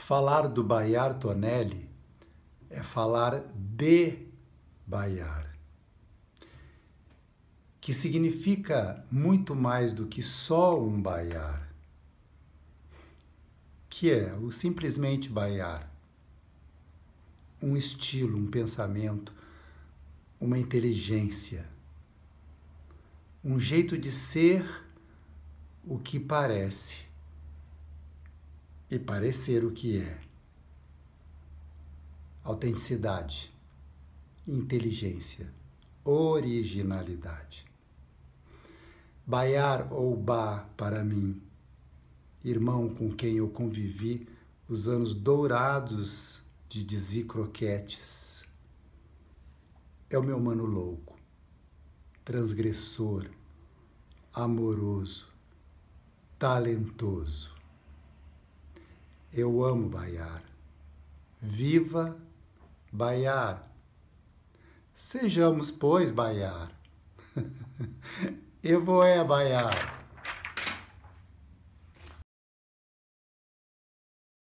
Falar do Bayar Tonelli é falar de Bayar, que significa muito mais do que só um Bayar, que é o simplesmente Bayar, um estilo, um pensamento, uma inteligência, um jeito de ser o que parece e parecer o que é. Autenticidade, inteligência, originalidade. Baiar ou Ba para mim, irmão com quem eu convivi os anos dourados de dizer croquetes. É o meu mano louco, transgressor, amoroso, talentoso. Eu amo Baiar. Viva Baiar. Sejamos, pois, Baiar. Eu vou é Baiar.